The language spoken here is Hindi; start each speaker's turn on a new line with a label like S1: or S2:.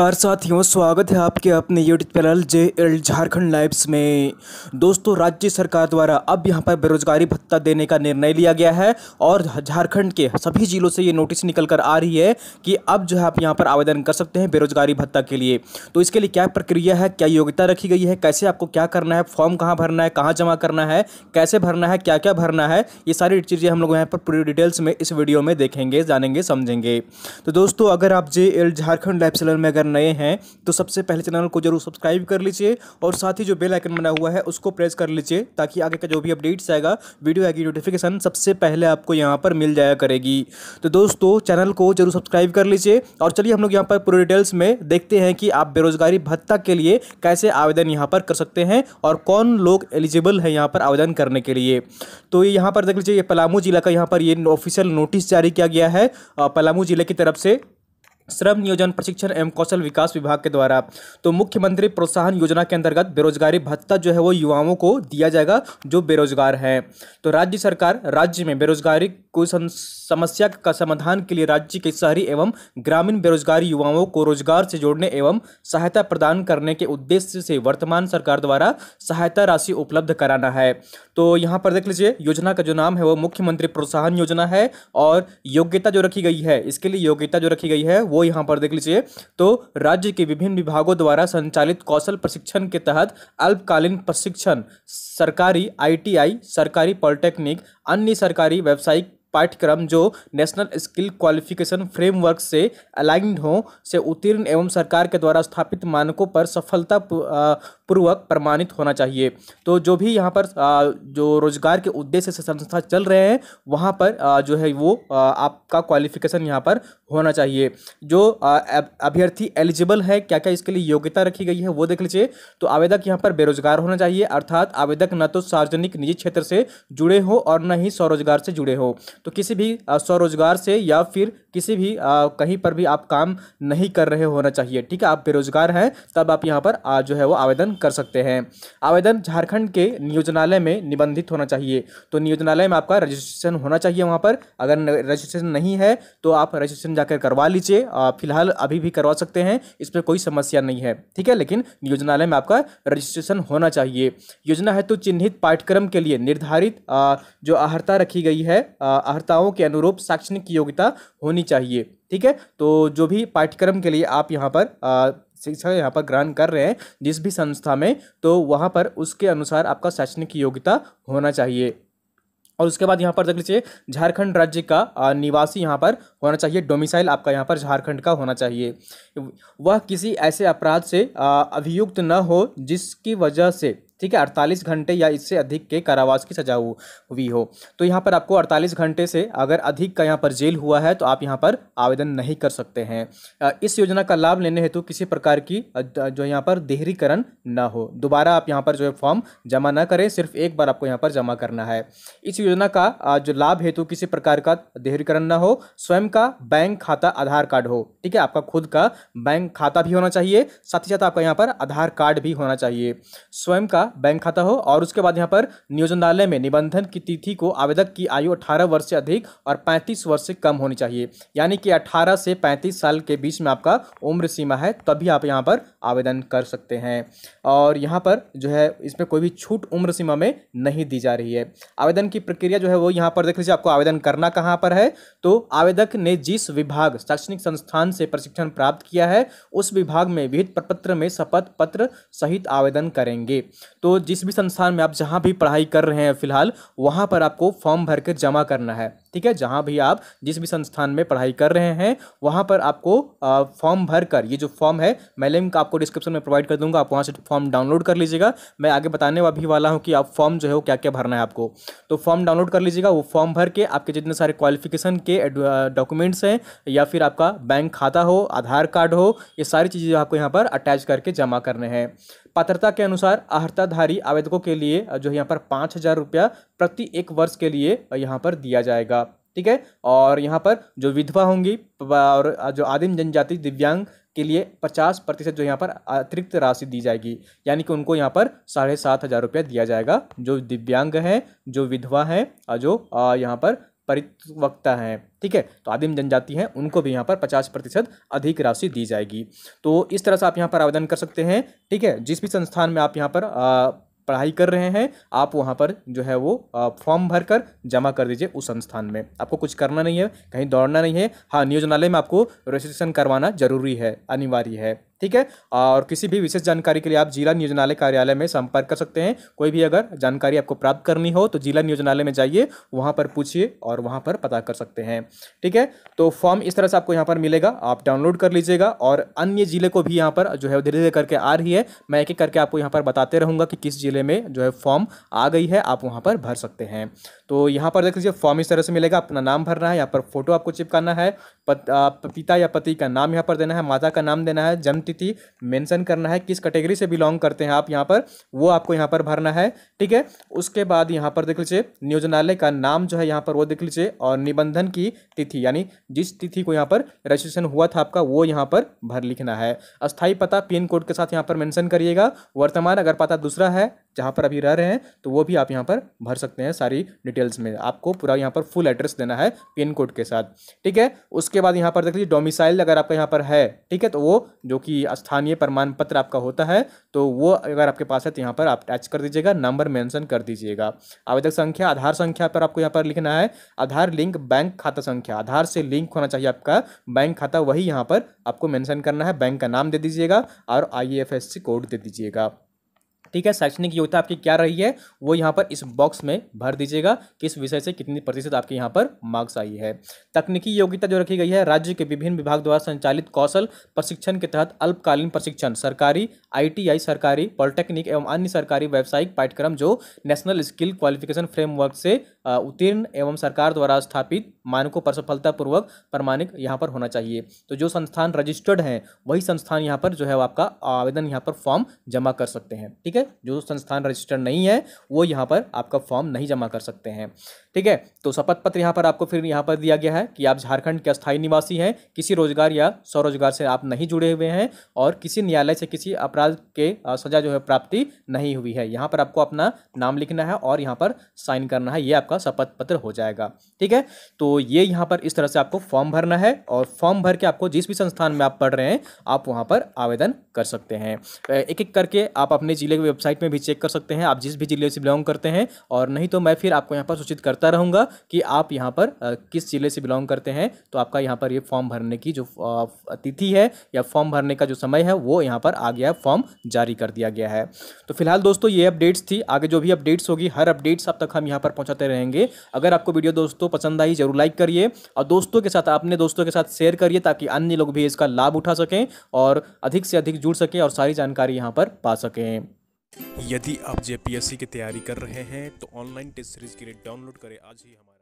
S1: नमस्कार साथियों स्वागत है आपके अपने YouTube channel J L Jharkhand lives में दोस्तों राज्य सरकार द्वारा अब यहां पर बेरोजगारी भत्ता देने का निर्णय लिया गया है और झारखंड के सभी जिलों से ये नोटिस निकल कर आ रही है कि अब जो है आप यहां पर आवेदन कर सकते हैं बेरोजगारी भत्ता के लिए तो इसके लिए क्या प्रक्रिया है क्या योग्यता रखी गई है कैसे आपको क्या करना है फॉर्म कहाँ भरना है कहाँ जमा करना है कैसे भरना है क्या क्या भरना है ये सारी चीज़ें हम लोग यहाँ पर पूरी डिटेल्स में इस वीडियो में देखेंगे जानेंगे समझेंगे तो दोस्तों अगर आप J L Jharkhand live channel में अगर नए हैं तो सबसे पहले चैनल को जरूर सब्सक्राइब कर लीजिए और साथ ही जो बेल आइकन बना हुआ है उसको प्रेस कर लीजिए ताकि आगे का जो भी अपडेट्स आएगा वीडियो आएगी नोटिफिकेशन सबसे पहले आपको यहाँ पर मिल जाया करेगी तो दोस्तों चैनल को जरूर सब्सक्राइब कर लीजिए और चलिए हम लोग यहाँ पर पूरे डिटेल्स में देखते हैं कि आप बेरोजगारी भत्ता के लिए कैसे आवेदन यहाँ पर कर सकते हैं और कौन लोग एलिजिबल हैं यहाँ पर आवेदन करने के लिए तो यहाँ पर देख लीजिए पलामू जिला का यहाँ पर ये ऑफिशियल नोटिस जारी किया गया है पलामू जिले की तरफ से श्रम नियोजन प्रशिक्षण एवं कौशल विकास विभाग के द्वारा तो मुख्यमंत्री प्रोत्साहन योजना के अंतर्गत बेरोजगारी भत्ता जो है वो युवाओं को दिया जाएगा जो बेरोजगार हैं तो राज्य सरकार राज्य में बेरोजगारी को समस्या का समाधान के लिए राज्य के शहरी एवं ग्रामीण बेरोजगारी युवाओं को रोजगार से जोड़ने एवं सहायता प्रदान करने के उद्देश्य से वर्तमान सरकार द्वारा सहायता राशि उपलब्ध कराना है तो यहाँ पर देख लीजिए योजना का जो नाम है वो मुख्यमंत्री प्रोत्साहन योजना है और योग्यता जो रखी गई है इसके लिए योग्यता जो रखी गई है वो वो यहाँ पर देख लीजिए तो राज्य के विभिन्न विभागों द्वारा संचालित कौशल प्रशिक्षण के तहत अल्पकालीन प्रशिक्षण सरकारी आईटीआई सरकारी पॉलिटेक्निक अन्य सरकारी व्यावसायिक पाठ्यक्रम जो नेशनल स्किल क्वालिफिकेशन फ्रेमवर्क से अलाइंड हो से उत्तीर्ण एवं सरकार के द्वारा स्थापित मानकों पर सफलता पूर्वक प्रमाणित होना चाहिए तो जो भी यहाँ पर जो रोजगार के उद्देश्य से संस्था चल रहे हैं वहाँ पर जो है वो आपका क्वालिफिकेशन यहाँ पर होना चाहिए जो अभ्यर्थी एलिजिबल है क्या क्या इसके लिए योग्यता रखी गई है वो देख लीजिए तो आवेदक यहाँ पर बेरोजगार होना चाहिए अर्थात आवेदक न तो सार्वजनिक निजी क्षेत्र से जुड़े हो और न ही स्वरोजगार से जुड़े हो तो किसी भी स्वरोजगार से या फिर किसी भी कहीं पर भी आप काम नहीं कर रहे होना चाहिए ठीक है आप बेरोजगार हैं तब आप यहाँ पर जो है वो आवेदन कर सकते हैं आवेदन झारखंड के नियोजनालय में निबंधित होना चाहिए तो नियोजनालय में आपका रजिस्ट्रेशन होना चाहिए वहाँ पर अगर रजिस्ट्रेशन नहीं है तो आप रजिस्ट्रेशन जाकर करवा लीजिए फिलहाल अभी भी करवा सकते हैं इसमें कोई समस्या नहीं है ठीक है लेकिन नियोजनालय में आपका रजिस्ट्रेशन होना चाहिए योजना हेतु तो चिन्हित पाठ्यक्रम के लिए निर्धारित जो आहर्ता रखी गई है अहर्ताओं के अनुरूप शैक्षणिक योग्यता होनी चाहिए ठीक है तो जो भी पाठ्यक्रम के लिए आप यहाँ पर आ, शिक्षा यहाँ पर ग्रहण कर रहे हैं जिस भी संस्था में तो वहाँ पर उसके अनुसार आपका शैक्षणिक योग्यता होना चाहिए और उसके बाद यहाँ पर देख लीजिए झारखंड राज्य का निवासी यहाँ पर होना चाहिए डोमिसाइल आपका यहाँ पर झारखंड का होना चाहिए वह किसी ऐसे अपराध से अभियुक्त न हो जिसकी वजह से ठीक है अड़तालीस घंटे या इससे अधिक के कारावास की सजा हुई हो तो यहाँ पर आपको अड़तालीस घंटे से अगर अधिक का यहाँ पर जेल हुआ है तो आप यहाँ पर आवेदन नहीं कर सकते हैं इस योजना का लाभ लेने हेतु किसी प्रकार की जो यहाँ पर देहरीकरण ना हो दोबारा आप यहाँ पर जो है फॉर्म जमा ना करें सिर्फ एक बार आपको यहाँ पर जमा करना है इस योजना का जो लाभ हेतु किसी प्रकार का देहरीकरण ना हो स्वयं का बैंक खाता आधार कार्ड हो ठीक है आपका खुद का बैंक खाता भी होना चाहिए साथ ही साथ आपका यहाँ पर आधार कार्ड भी होना चाहिए स्वयं का बैंक खाता हो और उसके बाद यहाँ पर नियोजनालय में निबंधन की तिथि को आवेदक की आयु 18 वर्ष से अधिक और 35 वर्ष से कम होनी चाहिए यानी कि 18 से 35 साल के बीच में आपका उम्र सीमा है तभी आप यहाँ पर आवेदन कर सकते हैं और यहाँ पर जो है इसमें कोई भी छूट उम्र सीमा में नहीं दी जा रही है आवेदन की प्रक्रिया जो है वो यहाँ पर देख लीजिए आपको आवेदन करना कहाँ पर है तो आवेदक ने जिस विभाग शैक्षणिक संस्थान से प्रशिक्षण प्राप्त किया है उस विभाग में विहित प्रपत्र में शपथ पत्र सहित आवेदन करेंगे तो जिस भी संस्थान में आप जहाँ भी पढ़ाई कर रहे हैं फिलहाल वहाँ पर आपको फॉर्म भर कर जमा करना है ठीक है जहाँ भी आप जिस भी संस्थान में पढ़ाई कर रहे हैं वहाँ पर आपको फॉर्म भर कर ये जो फॉर्म है मैं लिंक आपको डिस्क्रिप्शन में प्रोवाइड कर दूंगा आप वहाँ से फॉर्म डाउनलोड कर लीजिएगा मैं आगे बताने वा भी वाला हूँ कि आप फॉर्म जो है वो क्या क्या भरना है आपको तो फॉर्म डाउनलोड कर लीजिएगा वो फॉर्म भर के आपके जितने सारे क्वालिफिकेशन के डॉक्यूमेंट्स हैं या फिर आपका बैंक खाता हो आधार कार्ड हो ये सारी चीज़ें आपको यहाँ पर अटैच करके जमा करने हैं पात्रता के अनुसार आहताधारी आवेदकों के लिए जो यहाँ पर पाँच हज़ार रुपया प्रति एक वर्ष के लिए यहाँ पर दिया जाएगा ठीक है और यहाँ पर जो विधवा होंगी और जो आदिम जनजाति दिव्यांग के लिए पचास प्रतिशत जो यहाँ पर अतिरिक्त राशि दी जाएगी यानी कि उनको यहाँ पर साढ़े सात हज़ार रुपया दिया जाएगा जो दिव्यांग हैं जो विधवा हैं जो यहाँ पर परिवक्ता हैं ठीक है तो आदिम जनजाति हैं उनको भी यहाँ पर पचास प्रतिशत अधिक राशि दी जाएगी तो इस तरह से आप यहाँ पर आवेदन कर सकते हैं ठीक है जिस भी संस्थान में आप यहाँ पर आ, पढ़ाई कर रहे हैं आप वहाँ पर जो है वो फॉर्म भर कर जमा कर दीजिए उस संस्थान में आपको कुछ करना नहीं है कहीं दौड़ना नहीं है हाँ नियोजनालय में आपको रजिस्ट्रेशन करवाना जरूरी है अनिवार्य है ठीक है और किसी भी विशेष जानकारी के लिए आप जिला नियोजनालय कार्यालय में संपर्क कर सकते हैं कोई भी अगर जानकारी आपको प्राप्त करनी हो तो जिला नियोजनालय में जाइए वहाँ पर पूछिए और वहाँ पर पता कर सकते हैं ठीक है तो फॉर्म इस तरह से आपको यहाँ पर मिलेगा आप डाउनलोड कर लीजिएगा और अन्य जिले को भी यहाँ पर जो है धीरे धीरे करके आ रही है मैं एक एक करके आपको यहाँ पर बताते रहूँगा कि किस जिले में जो है फॉर्म आ गई है आप वहाँ पर भर सकते हैं तो यहाँ पर देख लीजिए फॉर्म इस तरह से मिलेगा अपना नाम भरना है यहाँ पर फोटो आपको चिपकाना है पिता या पति का नाम यहाँ पर देना है माता का नाम देना है जन्म तिथि मेंशन करना है किस कैटेगरी से बिलोंग करते हैं आप यहाँ पर वो आपको यहाँ पर भरना है ठीक है उसके बाद यहाँ पर देख लीजिए नियोजनालय का नाम जो है यहाँ पर वो देख लीजिए और निबंधन की तिथि यानी जिस तिथि को यहाँ पर रजिस्ट्रेशन हुआ था आपका वो यहाँ पर भर लिखना है अस्थायी पता पिन कोड के साथ यहाँ पर मैंशन करिएगा वर्तमान अगर पता दूसरा है जहाँ पर अभी रह रहे हैं तो वो भी आप यहाँ पर भर सकते हैं सारी डिटेल्स में आपको पूरा यहाँ पर फुल एड्रेस देना है पिन कोड के साथ ठीक है उसके बाद यहाँ पर देख लीजिए डोमिसाइल अगर आपका यहाँ पर है ठीक है तो वो जो कि स्थानीय प्रमाण पत्र आपका होता है तो वो अगर आपके पास है तो यहाँ पर आप अटैच कर दीजिएगा नंबर मैंसन कर दीजिएगा आवेदक संख्या आधार संख्या पर आपको यहाँ पर लिखना है आधार लिंक बैंक खाता संख्या आधार से लिंक होना चाहिए आपका बैंक खाता वही यहाँ पर आपको मैंसन करना है बैंक का नाम दे दीजिएगा और आई कोड दे दीजिएगा ठीक है शैक्षणिक योग्यता आपकी क्या रही है वो यहाँ पर इस बॉक्स में भर दीजिएगा किस विषय से कितनी प्रतिशत आपके यहाँ पर मार्क्स आई है तकनीकी योग्यता जो रखी गई है राज्य के विभिन्न विभाग द्वारा संचालित कौशल प्रशिक्षण के तहत अल्पकालीन प्रशिक्षण सरकारी आईटीआई सरकारी पॉलिटेक्निक एवं अन्य सरकारी व्यावसायिक पाठ्यक्रम जो नेशनल स्किल क्वालिफिकेशन फ्रेमवर्क से उत्तीर्ण एवं सरकार द्वारा स्थापित मानकों पर सफलतापूर्वक प्रमाणिक यहाँ पर होना चाहिए तो जो संस्थान रजिस्टर्ड हैं वही संस्थान यहाँ पर जो है आपका आवेदन यहाँ पर फॉर्म जमा कर सकते हैं ठीक है है जो संस्थान रजिस्टर्ड नहीं है वो यहाँ पर आपका फॉर्म नहीं जमा कर सकते हैं ठीक है तो शपथ पत्र यहाँ पर आपको फिर यहाँ पर दिया गया है कि आप झारखंड के स्थायी निवासी हैं किसी रोजगार या स्वरोजगार से आप नहीं जुड़े हुए हैं और किसी न्यायालय से किसी अपराध के सजा जो है प्राप्ति नहीं हुई है यहाँ पर आपको अपना नाम लिखना है और यहाँ पर साइन करना है ये आपका शपथ पत्र हो जाएगा ठीक है तो ये यहाँ पर इस तरह से आपको फॉर्म भरना है और फॉर्म भर के आपको जिस भी संस्थान में आप पढ़ रहे हैं आप वहाँ पर आवेदन कर सकते हैं एक एक करके आप अपने जिले के वेबसाइट में भी चेक कर सकते हैं आप जिस भी ज़िले से बिलोंग करते हैं और नहीं तो मैं फिर आपको यहाँ पर सूचित करता रहूँगा कि आप यहाँ पर किस ज़िले से बिलोंग करते हैं तो आपका यहाँ पर ये फॉर्म भरने की जो तिथि है या फॉर्म भरने का जो समय है वो यहाँ पर आ गया फॉर्म जारी कर दिया गया है तो फिलहाल दोस्तों ये अपडेट्स थी आगे जो भी अपडेट्स होगी हर अपडेट्स अब तक हम यहाँ पर पहुँचाते रहेंगे अगर आपको वीडियो दोस्तों पसंद आई जरूर लाइक करिए और दोस्तों के साथ अपने दोस्तों के साथ शेयर करिए ताकि अन्य लोग भी इसका लाभ उठा सकें और अधिक से अधिक जुड़ सकें और सारी जानकारी यहाँ पर पा सकें यदि आप जेपीएससी की तैयारी कर रहे हैं तो ऑनलाइन टेस्ट सीरीज के लिए डाउनलोड करें आज ही हमारे